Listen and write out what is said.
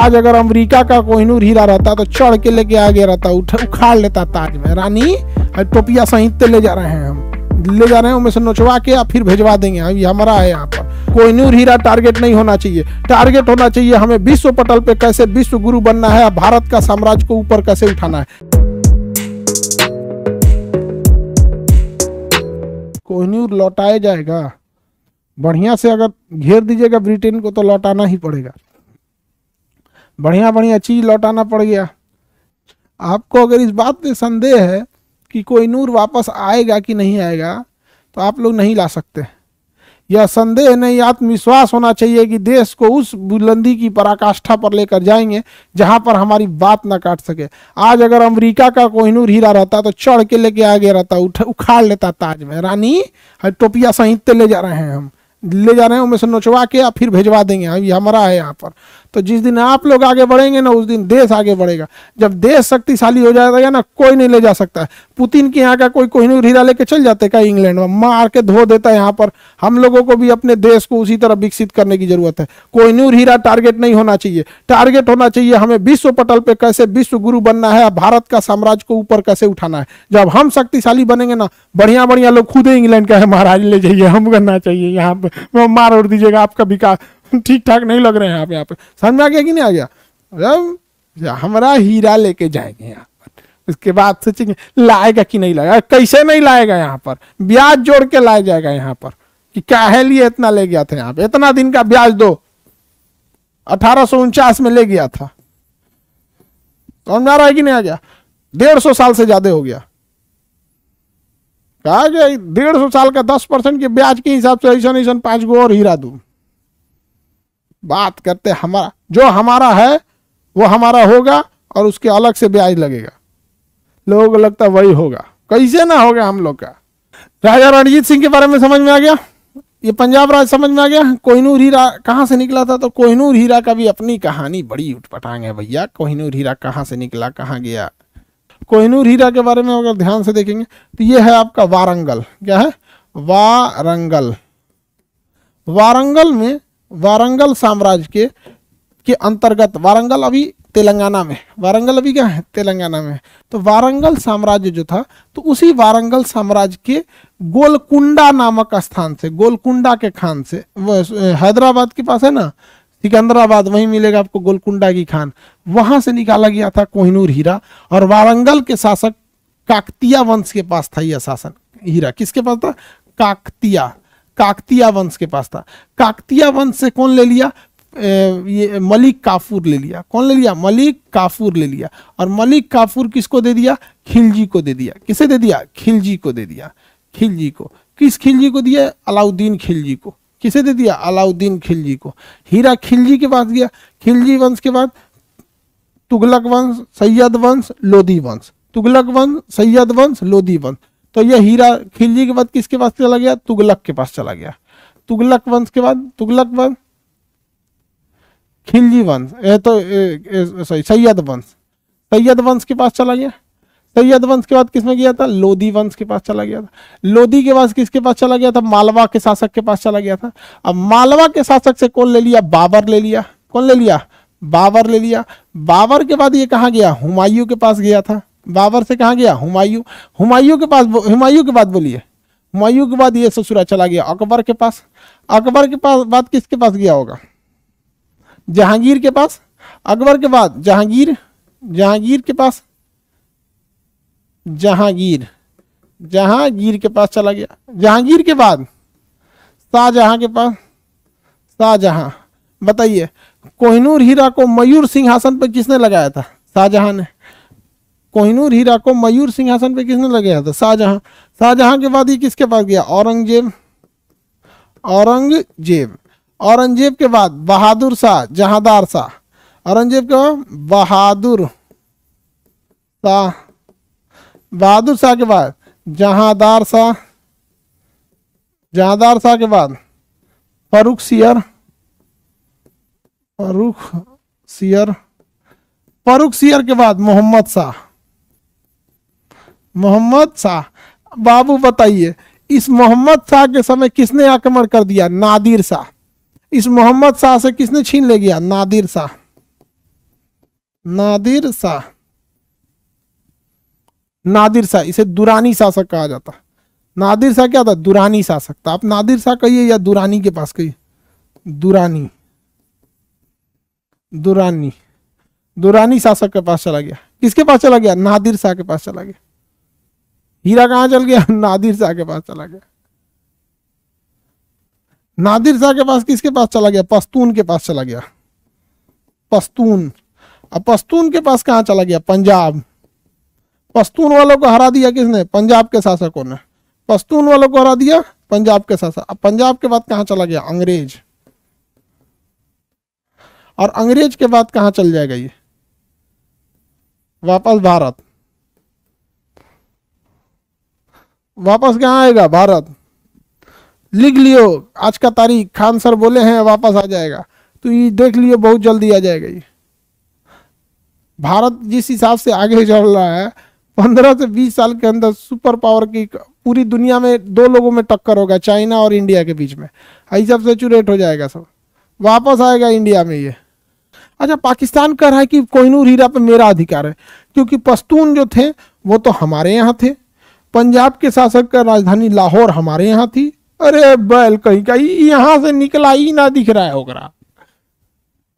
आज अगर अमेरिका का कोहिनूर हीरा रहता तो चढ़ के लेके आ गया रहता उठ उखाड़ लेता ताज में रानी टोपिया सहित ले जा रहे हैं हम ले जा रहे हैं उनमें से नोचवा के या फिर भेजवा देंगे अभी हमारा है यहाँ पर कोहिनूर हीरा टारगेट नहीं होना चाहिए टारगेट होना चाहिए हमें विश्व पटल पे कैसे विश्व गुरु बनना है भारत का साम्राज्य को ऊपर कैसे उठाना है कोहिनूर लौटाया जाएगा बढ़िया से अगर घेर दीजिएगा ब्रिटेन को तो लौटाना ही पड़ेगा बढ़िया बढ़िया चीज़ लौटाना पड़ गया आपको अगर इस बात पे संदेह है कि कोई नूर वापस आएगा कि नहीं आएगा तो आप लोग नहीं ला सकते यह संदेह नहीं आत्मविश्वास होना चाहिए कि देश को उस बुलंदी की पराकाष्ठा पर लेकर जाएंगे जहां पर हमारी बात ना काट सके आज अगर अमेरिका का कोहिनूर हीरा रहता तो चढ़ के लेके आ गया रहता उठ उखाड़ लेता ताज में रानी हर टोपिया सहित ले जा रहे हैं हम ले जा रहे हैं उनमें से नोचवा के या फिर भेजवा देंगे ये हमारा है यहाँ पर तो जिस दिन आप लोग आगे बढ़ेंगे ना उस दिन देश आगे बढ़ेगा जब देश शक्तिशाली हो जाएगा ना कोई नहीं ले जा सकता है पुतिन के यहाँ का कोई नहीं हीरा लेके चल जाते का इंग्लैंड में मार के धो देता है यहाँ पर हम लोगों को भी अपने देश को उसी तरह विकसित करने की जरूरत है कोहिनूर हीरा टारगेट नहीं होना चाहिए टारगेट होना चाहिए हमें विश्व पटल पर कैसे विश्व गुरु बनना है भारत का साम्राज्य को ऊपर कैसे उठाना है जब हम शक्तिशाली बनेंगे ना बढ़िया बढ़िया लोग खुद इंग्लैंड का है महाराज ले जाइए हम करना चाहिए यहाँ पर मार और दीजिएगा आपका विकास ठीक ठाक नहीं लग रहे हैं आप यहाँ पे समझ में आ गया कि नहीं आ गया मतलब हमारा हीरा लेके जाएंगे यहाँ पर उसके बाद सोचेंगे लाएगा कि नहीं लाएगा कैसे नहीं लाएगा यहाँ पर ब्याज जोड़ के लाया जाएगा यहाँ पर कि काहे लिए इतना ले गया था यहाँ पे इतना दिन का ब्याज दो अठारह में ले गया था कौन जा रहा है कि नहीं आ गया डेढ़ सौ साल से ज्यादा हो गया कहा गया डेढ़ सौ साल का दस परसेंट के ब्याज के हिसाब से ऐसा ऐसा पांच गो और हीरा दू बात करते हमारा जो हमारा है वो हमारा होगा और उसके अलग से ब्याज लगेगा लोगों को लगता वही होगा कैसे ना होगा हम लोग का राजा रणजीत सिंह के बारे में समझ में आ गया ये पंजाब राज समझ में आ गया कोहिनूर हीरा कहाँ से निकला था तो कोहिनूर हीरा का भी अपनी कहानी बड़ी उठपटांग है भैया कोहिनूर हीरा कहाँ से निकला कहाँ गया कोहिनूर हीरा के बारे में अगर ध्यान से देखेंगे तो ये है आपका वारंगल क्या है वारंगल वारंगल में वारंगल साम्राज्य के के अंतर्गत वारंगल अभी तेलंगाना में वारंगल अभी क्या है तेलंगाना में तो वारंगल साम्राज्य जो था तो उसी वारंगल साम्राज्य के गोलकुंडा नामक स्थान से गोलकुंडा के खान से हैदराबाद के पास है ना सिकंदराबाद वहीं मिलेगा आपको गोलकुंडा की खान वहां से निकाला गया था कोहिनूर हीरा और वारंगल के शासक काकतिया वंश के पास था यह शासन हीरा किसके पास था काकतिया काकतिया वंश के पास था काकतिया वंश से कौन ले लिया ये मलिक काफूर ले लिया कौन ले लिया मलिक काफूर ले लिया और मलिक काफूर किसको दे दिया खिलजी को दे दिया किसे दे दिया खिलजी को दे दिया खिलजी को किस खिलजी को दिया अलाउद्दीन खिलजी को किसे दे दिया अलाउद्दीन खिलजी को हीरा खिलजी के पास गया खिलजी वंश के बाद तुगलक वंश सैयद वंश लोधी वंश तुगलक वंश सैयद वंश लोधी वंश तो यह हीरा खिलजी के बाद किसके पास चला गया तुगलक के पास चला गया तुगलक वंश के बाद तुगलक वंश खिलजी वंश ये तो सॉरी सैयद वंश सैयद वंश के पास चला गया सैयद वंश के बाद किसमें गया था लोधी वंश के पास चला गया था लोधी के पास किसके पास चला गया था मालवा के शासक के पास चला गया था अब मालवा के शासक से कौन ले लिया बाबर ले लिया कौन ले लिया बाबर ले लिया बाबर के बाद ये कहाँ गया हुमायूं के पास गया था बाबर से कहा गया हुमायूं हुमायूं के पास हुमायूं के बाद बोलिए हुमायूं के बाद ये ससुरा चला गया अकबर के पास अकबर के पास बाद किसके पास गया होगा जहांगीर के पास अकबर के बाद जहांगीर जहांगीर के पास जहांगीर जहांगीर के पास चला गया जहांगीर के बाद शाहजहां के पास शाहजहां बताइए कोहिनूर हीरा को मयूर सिंहासन पर किसने लगाया था शाहजहां ने कोहिनूर हीरा को मयूर सिंहासन पे किसने लगाया था शाहजहां शाहजहां के बाद ये किसके पास गया औरंगजेब औरंगजेब औरंगजेब के बाद बहादुर शाह जहादार शाह औरंगजेब के बहादुर शाह बहादुर शाह के बाद जहादार शाह जहादार शाह के बाद Farrukhsiyar Farrukhsiyar Farrukhsiyar के बाद मोहम्मद शाह मोहम्मद शाह बाबू बताइए इस मोहम्मद शाह के समय किसने आक्रमण कर दिया नादिर शाह इस मोहम्मद शाह से किसने छीन ले गया नादिर शाह नादिर शाह नादिर शाह इसे दुरानी शासक कहा जाता नादिर शाह क्या था दुरानी शासक था आप नादिर शाह कहिए या दुरानी के पास कहिए दुरानी दुरानी दुरानी शासक के पास चला गया किसके पास चला गया नादिर शाह के पास चला गया हीरा कहां चल गया नादिर शाह के पास चला गया नादिर शाह के पास किसके पास चला गया पस्तून के पास चला गया पस्तून अब पस्तून के पास कहाँ चला गया पंजाब पस्तून वालों को हरा दिया किसने पंजाब के शासकों ने पस्तून वालों को हरा दिया पंजाब के शासक अब पंजाब के बाद कहां चला गया अंग्रेज और अंग्रेज के बाद कहां चल जाएगा ये वापस भारत वापस कहाँ आएगा भारत लिख लियो आज का तारीख खान सर बोले हैं वापस आ जाएगा तो ये देख लियो बहुत जल्दी आ जाएगा ये भारत जिस हिसाब से आगे चल रहा है पंद्रह से बीस साल के अंदर सुपर पावर की पूरी दुनिया में दो लोगों में टक्कर होगा चाइना और इंडिया के बीच में आई सब चुरेट हो जाएगा सब वापस आएगा इंडिया में ये अच्छा पाकिस्तान कह रहा है कि कोहिनूर हीरा पे मेरा अधिकार है क्योंकि पश्तून जो थे वो तो हमारे यहाँ थे पंजाब के शासक का राजधानी लाहौर हमारे यहाँ थी अरे बैल कहीं का यहाँ से निकला ही ना दिख रहा है ओकरा